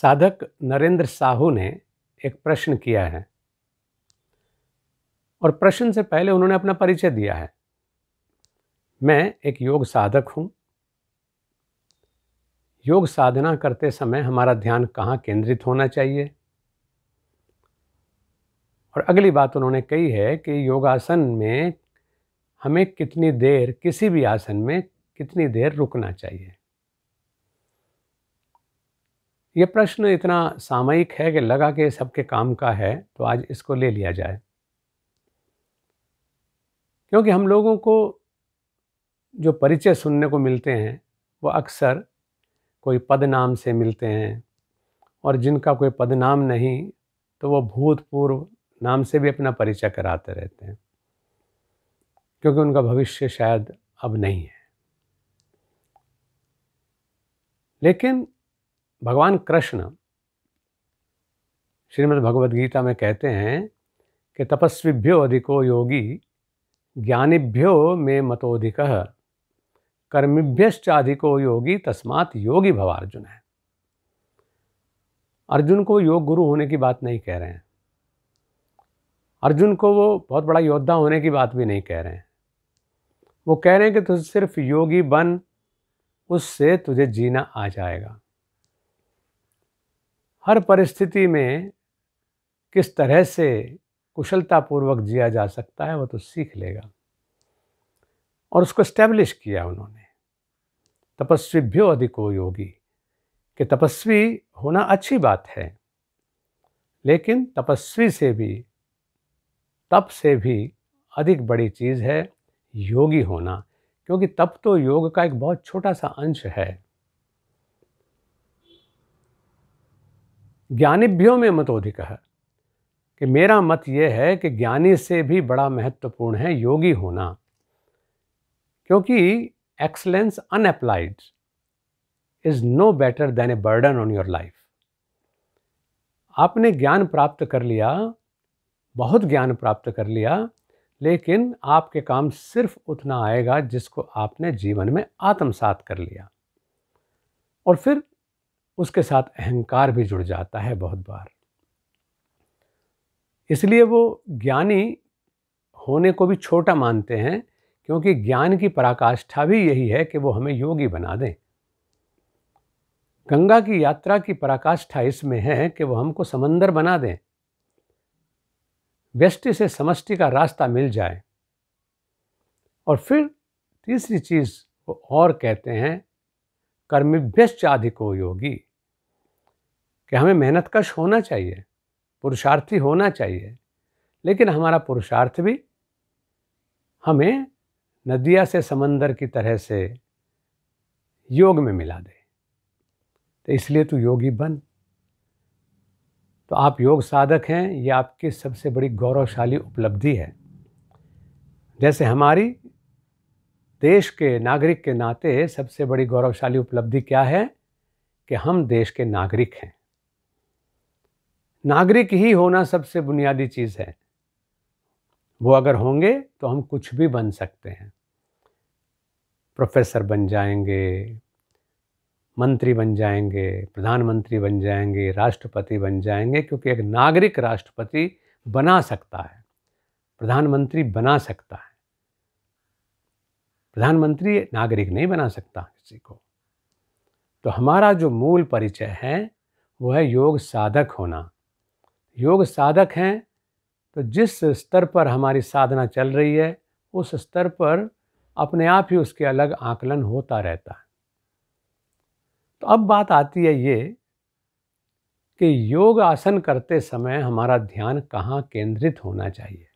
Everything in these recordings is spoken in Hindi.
साधक नरेंद्र साहू ने एक प्रश्न किया है और प्रश्न से पहले उन्होंने अपना परिचय दिया है मैं एक योग साधक हूं योग साधना करते समय हमारा ध्यान कहाँ केंद्रित होना चाहिए और अगली बात उन्होंने कही है कि योगासन में हमें कितनी देर किसी भी आसन में कितनी देर रुकना चाहिए ये प्रश्न इतना सामयिक है कि लगा कि सबके काम का है तो आज इसको ले लिया जाए क्योंकि हम लोगों को जो परिचय सुनने को मिलते हैं वो अक्सर कोई पद नाम से मिलते हैं और जिनका कोई पद नाम नहीं तो वो भूतपूर्व नाम से भी अपना परिचय कराते रहते हैं क्योंकि उनका भविष्य शायद अब नहीं है लेकिन भगवान कृष्ण श्रीमद् भगवद गीता में कहते हैं कि तपस्विभ्यो अधिको योगी ज्ञानिभ्यो मे मतोधिक कर्मिभ्यश्चाधिको योगी तस्मात योगी भव अर्जुन है अर्जुन को योग गुरु होने की बात नहीं कह रहे हैं अर्जुन को वो बहुत बड़ा योद्धा होने की बात भी नहीं कह रहे हैं वो कह रहे हैं कि तुझे सिर्फ योगी बन उससे तुझे जीना आ जाएगा हर परिस्थिति में किस तरह से कुशलतापूर्वक जिया जा सकता है वो तो सीख लेगा और उसको स्टैब्लिश किया उन्होंने तपस्वी भ्यो अधिको योगी कि तपस्वी होना अच्छी बात है लेकिन तपस्वी से भी तप से भी अधिक बड़ी चीज़ है योगी होना क्योंकि तप तो योग का एक बहुत छोटा सा अंश है ज्ञानीभ्यों में मतोधिक है कि मेरा मत यह है कि ज्ञानी से भी बड़ा महत्वपूर्ण है योगी होना क्योंकि excellence unapplied is no better than a burden on your life आपने ज्ञान प्राप्त कर लिया बहुत ज्ञान प्राप्त कर लिया लेकिन आपके काम सिर्फ उतना आएगा जिसको आपने जीवन में आत्मसात कर लिया और फिर उसके साथ अहंकार भी जुड़ जाता है बहुत बार इसलिए वो ज्ञानी होने को भी छोटा मानते हैं क्योंकि ज्ञान की पराकाष्ठा भी यही है कि वो हमें योगी बना दें गंगा की यात्रा की पराकाष्ठा इसमें है कि वो हमको समंदर बना दें व्यष्टि से समष्टि का रास्ता मिल जाए और फिर तीसरी चीज़ वो और कहते हैं कर्मिभ्य अधिको योगी कि हमें मेहनत कश होना चाहिए पुरुषार्थी होना चाहिए लेकिन हमारा पुरुषार्थ भी हमें नदिया से समंदर की तरह से योग में मिला दे तो इसलिए तू योगी बन तो आप योग साधक हैं ये आपकी सबसे बड़ी गौरवशाली उपलब्धि है जैसे हमारी देश के नागरिक के नाते सबसे बड़ी गौरवशाली उपलब्धि क्या है कि हम देश के नागरिक हैं नागरिक ही होना सबसे बुनियादी चीज़ है वो अगर होंगे तो हम कुछ भी बन सकते हैं प्रोफेसर बन जाएंगे मंत्री बन जाएंगे प्रधानमंत्री बन जाएंगे राष्ट्रपति बन जाएंगे क्योंकि एक नागरिक राष्ट्रपति बना सकता है प्रधानमंत्री बना सकता है प्रधानमंत्री नागरिक नहीं बना सकता किसी को तो हमारा जो मूल परिचय है वो है योग साधक होना योग साधक हैं तो जिस स्तर पर हमारी साधना चल रही है उस स्तर पर अपने आप ही उसके अलग आकलन होता रहता है तो अब बात आती है ये कि योग आसन करते समय हमारा ध्यान कहाँ केंद्रित होना चाहिए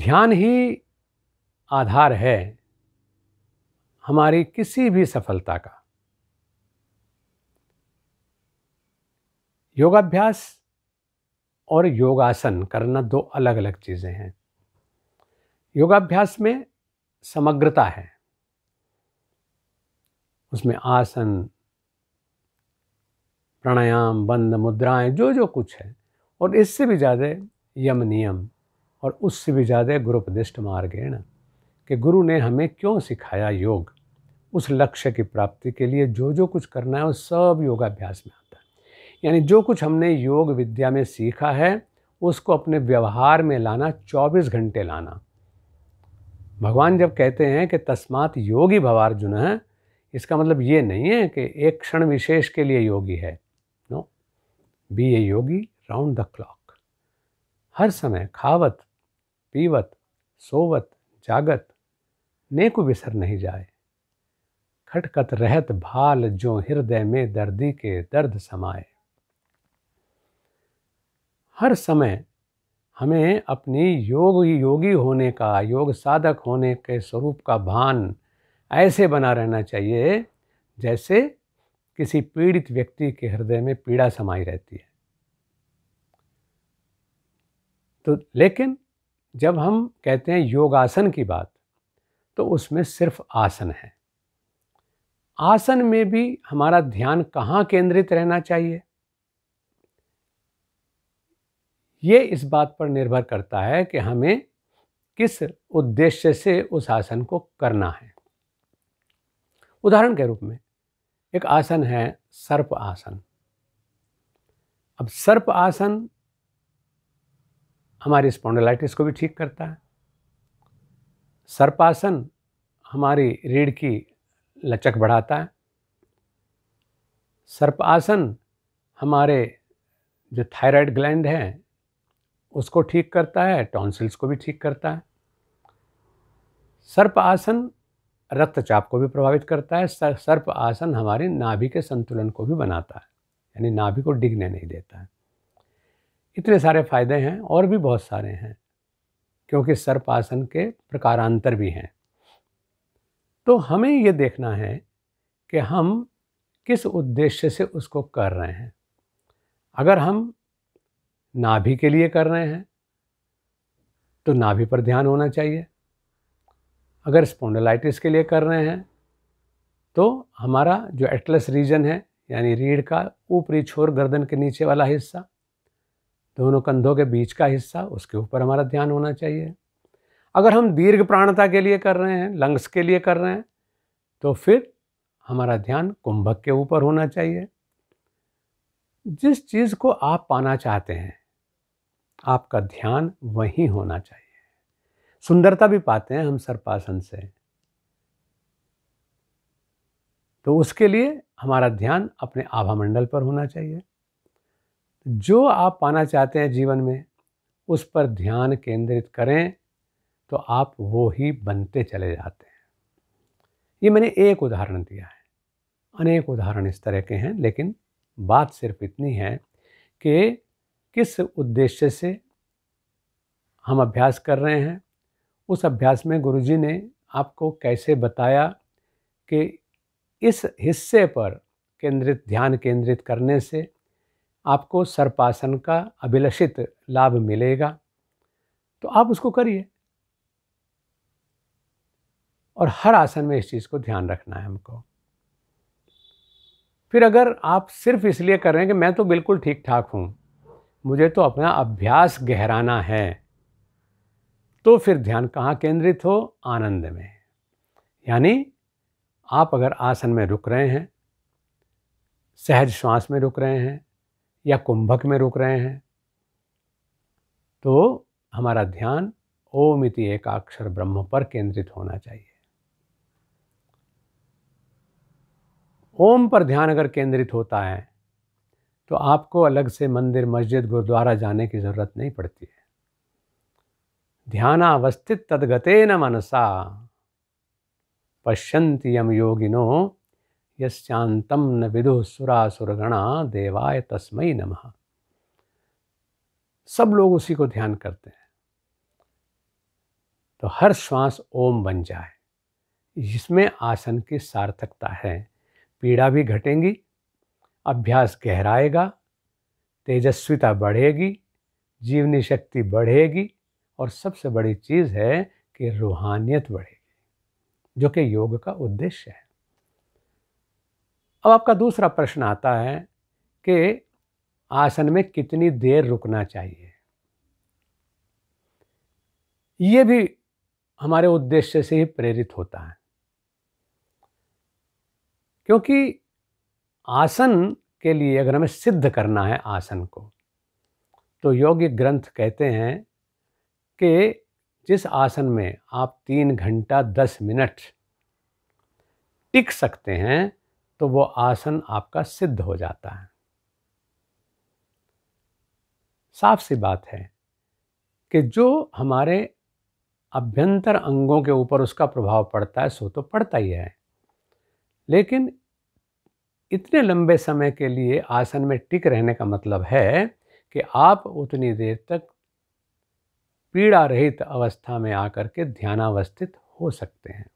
ध्यान ही आधार है हमारी किसी भी सफलता का योगाभ्यास और योगासन करना दो अलग अलग चीज़ें हैं योगाभ्यास में समग्रता है उसमें आसन प्राणायाम बंद मुद्राएं जो जो कुछ है और इससे भी ज़्यादा यम नियम और उससे भी ज़्यादा गुरुपदिष्ट ना कि गुरु ने हमें क्यों सिखाया योग उस लक्ष्य की प्राप्ति के लिए जो जो कुछ करना है वो सब योगाभ्यास में आता है यानी जो कुछ हमने योग विद्या में सीखा है उसको अपने व्यवहार में लाना 24 घंटे लाना भगवान जब कहते हैं कि तस्मात योगी भवार्जुन है इसका मतलब ये नहीं है कि एक क्षण विशेष के लिए योगी है no be a yogi round the clock हर समय खावत पीवत सोवत जागत नेकु बिसर नहीं जाए खटकत रहत भाल जो हृदय में दर्दी के दर्द समाए हर समय हमें अपनी योग योगी होने का योग साधक होने के स्वरूप का भान ऐसे बना रहना चाहिए जैसे किसी पीड़ित व्यक्ति के हृदय में पीड़ा समाई रहती है तो लेकिन जब हम कहते हैं योगासन की बात तो उसमें सिर्फ आसन है आसन में भी हमारा ध्यान कहाँ केंद्रित रहना चाहिए ये इस बात पर निर्भर करता है कि हमें किस उद्देश्य से उस आसन को करना है उदाहरण के रूप में एक आसन है सर्प आसन अब सर्प आसन हमारी स्पॉन्डोलाइटिस को भी ठीक करता है सर्पासन हमारी रीढ़ की लचक बढ़ाता है सर्पासन हमारे जो थायराइड ग्लैंड है उसको ठीक करता है टॉन्सिल्स को भी ठीक करता है सर्प आसन रक्तचाप को भी प्रभावित करता है सर्प आसन हमारी नाभि के संतुलन को भी बनाता है यानी नाभि को डिगने नहीं देता है इतने सारे फ़ायदे हैं और भी बहुत सारे हैं क्योंकि सर्पासन के प्रकारांतर भी हैं तो हमें ये देखना है कि हम किस उद्देश्य से उसको कर रहे हैं अगर हम नाभि के लिए कर रहे हैं तो नाभि पर ध्यान होना चाहिए अगर स्पोंडलाइटिस के लिए कर रहे हैं तो हमारा जो एटलस रीजन है यानी रीढ़ का ऊपरी छोर गर्दन के नीचे वाला हिस्सा दोनों कंधों के बीच का हिस्सा उसके ऊपर हमारा ध्यान होना चाहिए अगर हम दीर्घ प्राणता के लिए कर रहे हैं लंग्स के लिए कर रहे हैं तो फिर हमारा ध्यान कुंभक के ऊपर होना चाहिए जिस चीज़ को आप पाना चाहते हैं आपका ध्यान वहीं होना चाहिए सुंदरता भी पाते हैं हम सर्पासन से तो उसके लिए हमारा ध्यान अपने आभा मंडल पर होना चाहिए जो आप पाना चाहते हैं जीवन में उस पर ध्यान केंद्रित करें तो आप वो ही बनते चले जाते हैं ये मैंने एक उदाहरण दिया है अनेक उदाहरण इस तरह के हैं लेकिन बात सिर्फ इतनी है कि किस उद्देश्य से हम अभ्यास कर रहे हैं उस अभ्यास में गुरुजी ने आपको कैसे बताया कि इस हिस्से पर केंद्रित ध्यान केंद्रित करने से आपको सर्पासन का अभिलषित लाभ मिलेगा तो आप उसको करिए और हर आसन में इस चीज़ को ध्यान रखना है हमको फिर अगर आप सिर्फ इसलिए कर रहे हैं कि मैं तो बिल्कुल ठीक ठाक हूँ मुझे तो अपना अभ्यास गहराना है तो फिर ध्यान कहाँ केंद्रित हो आनंद में यानी आप अगर आसन में रुक रहे हैं सहज श्वास में रुक रहे हैं या कुंभक में रुक रहे हैं तो हमारा ध्यान ओम इति एक अक्षर ब्रह्म पर केंद्रित होना चाहिए ओम पर ध्यान अगर केंद्रित होता है तो आपको अलग से मंदिर मस्जिद गुरुद्वारा जाने की ज़रूरत नहीं पड़ती है ध्यानावस्थित तदगते न मनसा पश्यंती यम योगिनो यस्यांतम न विदु सुरासुरगणा देवाय तस्मय नमः सब लोग उसी को ध्यान करते हैं तो हर श्वास ओम बन जाए इसमें आसन की सार्थकता है पीड़ा भी घटेंगी अभ्यास गहराएगा तेजस्विता बढ़ेगी जीवनी शक्ति बढ़ेगी और सबसे बड़ी चीज़ है कि रूहानियत बढ़ेगी जो कि योग का उद्देश्य है अब आपका दूसरा प्रश्न आता है कि आसन में कितनी देर रुकना चाहिए ये भी हमारे उद्देश्य से ही प्रेरित होता है क्योंकि आसन के लिए अगर हमें सिद्ध करना है आसन को तो योग्य ग्रंथ कहते हैं कि जिस आसन में आप तीन घंटा दस मिनट टिक सकते हैं तो वो आसन आपका सिद्ध हो जाता है साफ सी बात है कि जो हमारे अभ्यंतर अंगों के ऊपर उसका प्रभाव पड़ता है सो तो पड़ता ही है लेकिन इतने लंबे समय के लिए आसन में टिक रहने का मतलब है कि आप उतनी देर तक पीड़ा रहित अवस्था में आकर के ध्यानावस्थित हो सकते हैं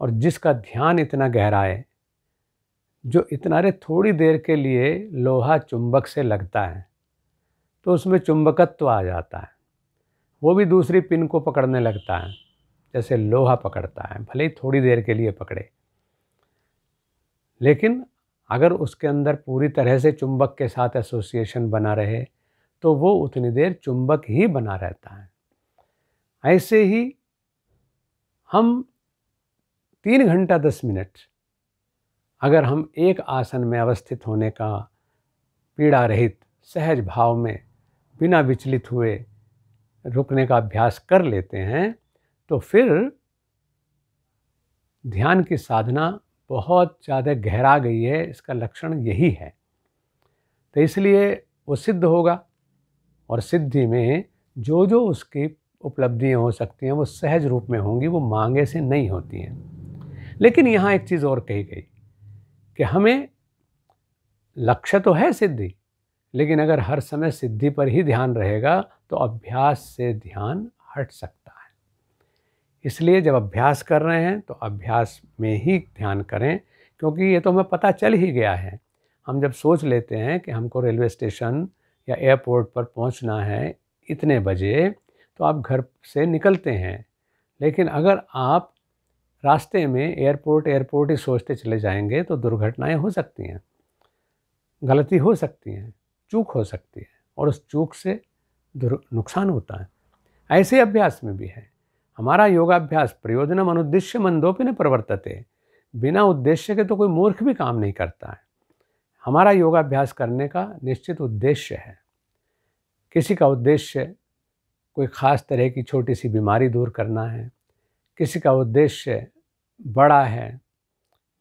और जिसका ध्यान इतना गहरा है जो इतनारे थोड़ी देर के लिए लोहा चुंबक से लगता है तो उसमें चुंबकत्व आ जाता है वो भी दूसरी पिन को पकड़ने लगता है जैसे लोहा पकड़ता है भले ही थोड़ी देर के लिए पकड़े लेकिन अगर उसके अंदर पूरी तरह से चुंबक के साथ एसोसिएशन बना रहे तो वो उतनी देर चुंबक ही बना रहता है ऐसे ही हम तीन घंटा दस मिनट अगर हम एक आसन में अवस्थित होने का पीड़ा रहित सहज भाव में बिना विचलित हुए रुकने का अभ्यास कर लेते हैं तो फिर ध्यान की साधना बहुत ज़्यादा गहरा गई है इसका लक्षण यही है तो इसलिए वो सिद्ध होगा और सिद्धि में जो जो उसकी उपलब्धियाँ हो सकती हैं वो सहज रूप में होंगी वो मांगे से नहीं होती हैं लेकिन यहाँ एक चीज़ और कही गई कि हमें लक्ष्य तो है सिद्धि लेकिन अगर हर समय सिद्धि पर ही ध्यान रहेगा तो अभ्यास से ध्यान हट सकता है इसलिए जब अभ्यास कर रहे हैं तो अभ्यास में ही ध्यान करें क्योंकि ये तो हमें पता चल ही गया है हम जब सोच लेते हैं कि हमको रेलवे स्टेशन या एयरपोर्ट पर पहुंचना है इतने बजे तो आप घर से निकलते हैं लेकिन अगर आप रास्ते में एयरपोर्ट एयरपोर्ट ही सोचते चले जाएंगे तो दुर्घटनाएं हो सकती हैं गलती हो सकती हैं चूक हो सकती है और उस चूक से नुकसान होता है ऐसे अभ्यास में भी है हमारा योगाभ्यास प्रयोजनम अनुद्देश्य मंदोपिन प्रवर्तते बिना उद्देश्य के तो कोई मूर्ख भी काम नहीं करता है हमारा योगाभ्यास करने का निश्चित उद्देश्य है किसी का उद्देश्य कोई ख़ास तरह की छोटी सी बीमारी दूर करना है किसी का उद्देश्य बड़ा है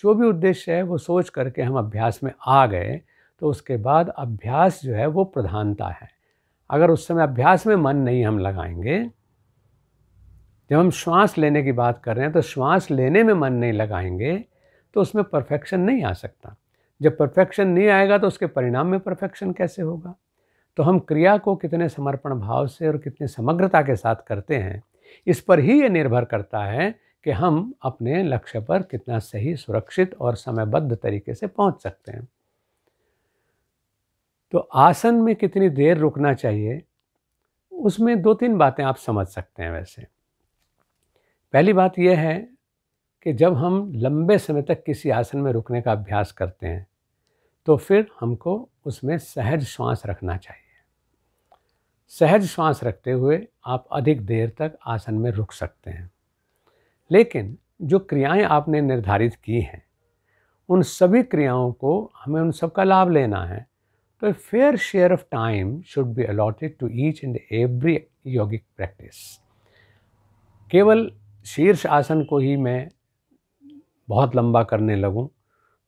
जो भी उद्देश्य है वो सोच करके हम अभ्यास में आ गए तो उसके बाद अभ्यास जो है वो प्रधानता है अगर उस समय अभ्यास में मन नहीं हम लगाएंगे जब हम श्वास लेने की बात कर रहे हैं तो श्वास लेने में मन नहीं लगाएंगे तो उसमें परफेक्शन नहीं आ सकता जब परफेक्शन नहीं आएगा तो उसके परिणाम में परफेक्शन कैसे होगा तो हम क्रिया को कितने समर्पण भाव से और कितने समग्रता के साथ करते हैं इस पर ही ये निर्भर करता है कि हम अपने लक्ष्य पर कितना सही सुरक्षित और समयबद्ध तरीके से पहुंच सकते हैं तो आसन में कितनी देर रुकना चाहिए उसमें दो तीन बातें आप समझ सकते हैं वैसे पहली बात यह है कि जब हम लंबे समय तक किसी आसन में रुकने का अभ्यास करते हैं तो फिर हमको उसमें सहज श्वास रखना चाहिए सहज श्वास रखते हुए आप अधिक देर तक आसन में रुक सकते हैं लेकिन जो क्रियाएं आपने निर्धारित की हैं उन सभी क्रियाओं को हमें उन सबका लाभ लेना है तो fair share of time should be allotted to each and every yogic practice केवल शीर्ष आसन को ही मैं बहुत लंबा करने लगूं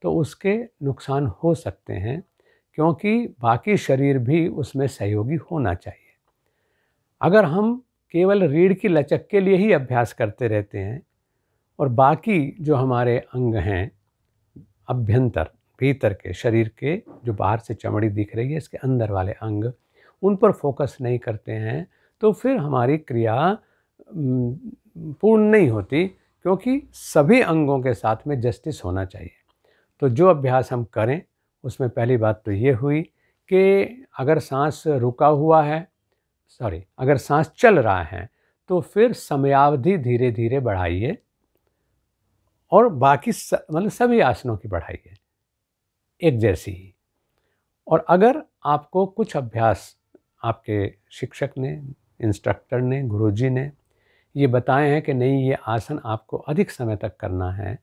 तो उसके नुकसान हो सकते हैं क्योंकि बाकी शरीर भी उसमें सहयोगी होना चाहिए अगर हम केवल रीढ़ की लचक के लिए ही अभ्यास करते रहते हैं और बाकी जो हमारे अंग हैं अभ्यंतर भीतर के शरीर के जो बाहर से चमड़ी दिख रही है इसके अंदर वाले अंग उन पर फोकस नहीं करते हैं तो फिर हमारी क्रिया पूर्ण नहीं होती क्योंकि सभी अंगों के साथ में जस्टिस होना चाहिए तो जो अभ्यास हम करें उसमें पहली बात तो ये हुई कि अगर सांस रुका हुआ है सॉरी अगर सांस चल रहा है तो फिर समयावधि धीरे धीरे बढ़ाइए और बाकी मतलब सभी आसनों की पढ़ाई है एक जैसी ही और अगर आपको कुछ अभ्यास आपके शिक्षक ने इंस्ट्रक्टर ने गुरुजी ने ये बताए हैं कि नहीं ये आसन आपको अधिक समय तक करना है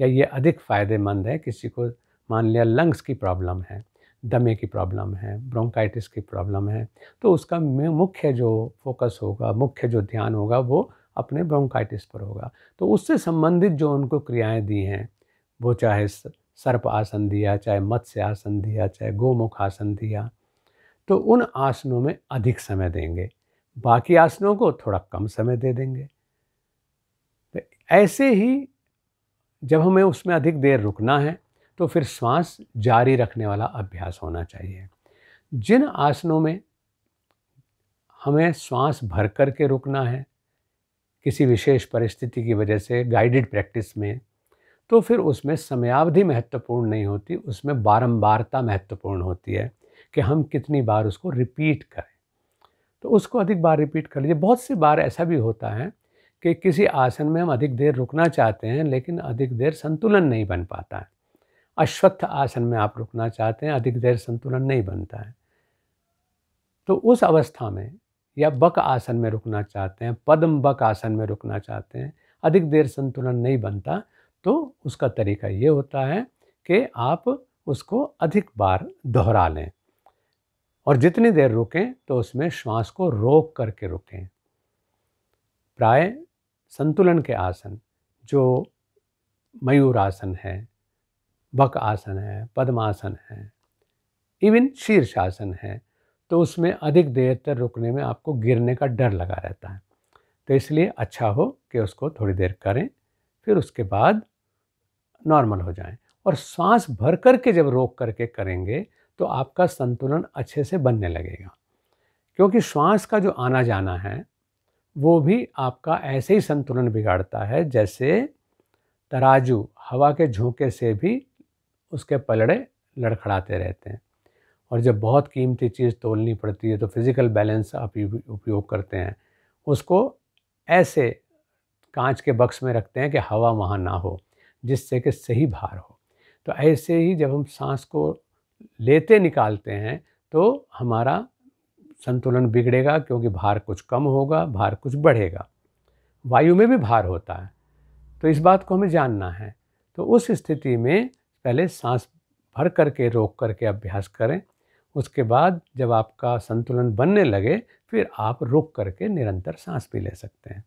या ये अधिक फ़ायदेमंद है किसी को मान लिया लंग्स की प्रॉब्लम है दमे की प्रॉब्लम है ब्रोंकाइटिस की प्रॉब्लम है तो उसका मुख्य जो फोकस होगा मुख्य जो ध्यान होगा वो अपने ब्रोंकाइटिस पर होगा तो उससे संबंधित जो उनको क्रियाएं दी हैं वो चाहे सर्प आसन दिया चाहे मत्स्य आसन दिया चाहे गोमुख आसन दिया तो उन आसनों में अधिक समय देंगे बाकी आसनों को थोड़ा कम समय दे देंगे तो ऐसे ही जब हमें उसमें अधिक देर रुकना है तो फिर श्वास जारी रखने वाला अभ्यास होना चाहिए जिन आसनों में हमें श्वास भर करके रुकना है किसी विशेष परिस्थिति की वजह से गाइडेड प्रैक्टिस में तो फिर उसमें समयावधि महत्वपूर्ण नहीं होती उसमें बारंबारता महत्वपूर्ण होती है कि हम कितनी बार उसको रिपीट करें तो उसको अधिक बार रिपीट कर लीजिए बहुत सी बार ऐसा भी होता है कि किसी आसन में हम अधिक देर रुकना चाहते हैं लेकिन अधिक देर संतुलन नहीं बन पाता है अश्वत्थ आसन में आप रुकना चाहते हैं अधिक देर संतुलन नहीं बनता है तो उस अवस्था में या बक आसन में रुकना चाहते हैं पद्म बक आसन में रुकना चाहते हैं अधिक देर संतुलन नहीं बनता तो उसका तरीका ये होता है कि आप उसको अधिक बार दोहरा लें और जितनी देर रुकें तो उसमें श्वास को रोक करके रुकें प्राय संतुलन के आसन जो मयूर आसन है बक आसन है पद्मासन है इवन शीर्षासन है तो उसमें अधिक देर तक रुकने में आपको गिरने का डर लगा रहता है तो इसलिए अच्छा हो कि उसको थोड़ी देर करें फिर उसके बाद नॉर्मल हो जाएं और सांस भर करके जब रोक करके करेंगे तो आपका संतुलन अच्छे से बनने लगेगा क्योंकि श्वास का जो आना जाना है वो भी आपका ऐसे ही संतुलन बिगाड़ता है जैसे तराजू हवा के झोंके से भी उसके पलड़े लड़खड़ाते रहते हैं और जब बहुत कीमती चीज़ तोलनी पड़ती है तो फिज़िकल बैलेंस आप उपयोग करते हैं उसको ऐसे कांच के बक्स में रखते हैं कि हवा वहाँ ना हो जिससे कि सही भार हो तो ऐसे ही जब हम सांस को लेते निकालते हैं तो हमारा संतुलन बिगड़ेगा क्योंकि भार कुछ कम होगा भार कुछ बढ़ेगा वायु में भी भार होता है तो इस बात को हमें जानना है तो उस स्थिति में पहले सांस भर करके रोक करके अभ्यास करें उसके बाद जब आपका संतुलन बनने लगे फिर आप रुक करके निरंतर सांस भी ले सकते हैं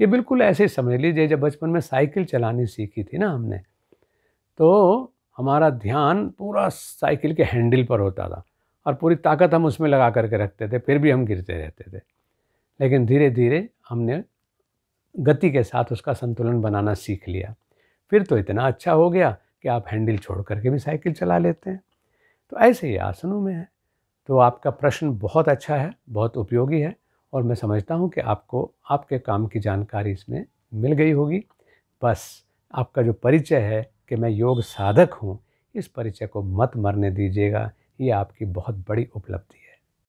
ये बिल्कुल ऐसे ही समझ लीजिए जब बचपन में साइकिल चलानी सीखी थी ना हमने तो हमारा ध्यान पूरा साइकिल के हैंडल पर होता था और पूरी ताकत हम उसमें लगा करके रखते थे फिर भी हम गिरते रहते थे लेकिन धीरे धीरे हमने गति के साथ उसका संतुलन बनाना सीख लिया फिर तो इतना अच्छा हो गया कि आप हैंडल छोड़ करके भी साइकिल चला लेते हैं तो ऐसे ही आसनों में है तो आपका प्रश्न बहुत अच्छा है बहुत उपयोगी है और मैं समझता हूँ कि आपको आपके काम की जानकारी इसमें मिल गई होगी बस आपका जो परिचय है कि मैं योग साधक हूँ इस परिचय को मत मरने दीजिएगा ये आपकी बहुत बड़ी उपलब्धि है